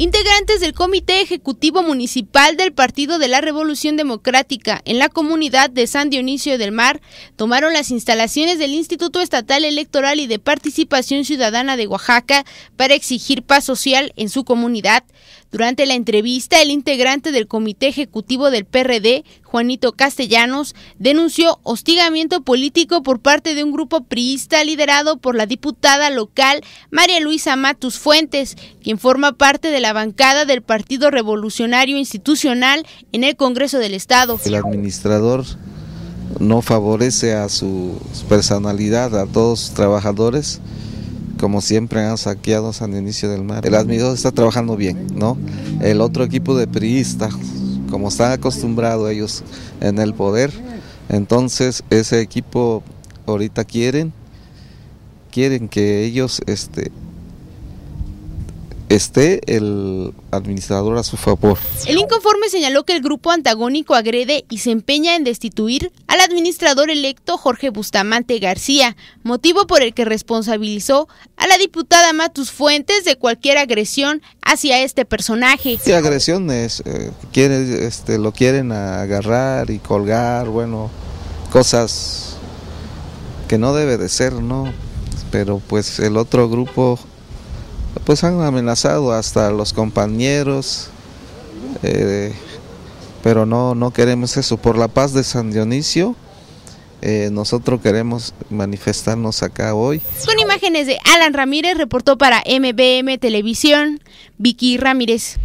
Integrantes del Comité Ejecutivo Municipal del Partido de la Revolución Democrática en la comunidad de San Dionisio del Mar tomaron las instalaciones del Instituto Estatal Electoral y de Participación Ciudadana de Oaxaca para exigir paz social en su comunidad. Durante la entrevista, el integrante del Comité Ejecutivo del PRD, Juanito Castellanos, denunció hostigamiento político por parte de un grupo priista liderado por la diputada local María Luisa Matus Fuentes, quien forma parte de la bancada del Partido Revolucionario Institucional en el Congreso del Estado. El administrador no favorece a su personalidad, a todos sus trabajadores, como siempre han saqueado San inicio del mar. El administrador está trabajando bien, ¿no? El otro equipo de priistas como están acostumbrados ellos en el poder. Entonces ese equipo ahorita quieren, quieren que ellos este, esté el administrador a su favor. El inconforme señaló que el grupo antagónico agrede y se empeña en destituir al administrador electo Jorge Bustamante García, motivo por el que responsabilizó a la diputada Matus Fuentes de cualquier agresión hacia este personaje. Sí, agresiones, es, eh, quieren, este, lo quieren agarrar y colgar, bueno, cosas que no debe de ser, ¿no? Pero pues el otro grupo pues han amenazado hasta los compañeros, eh, pero no, no queremos eso. Por la paz de San Dionisio, eh, nosotros queremos manifestarnos acá hoy. Con imágenes de Alan Ramírez, reportó para MBM Televisión, Vicky Ramírez.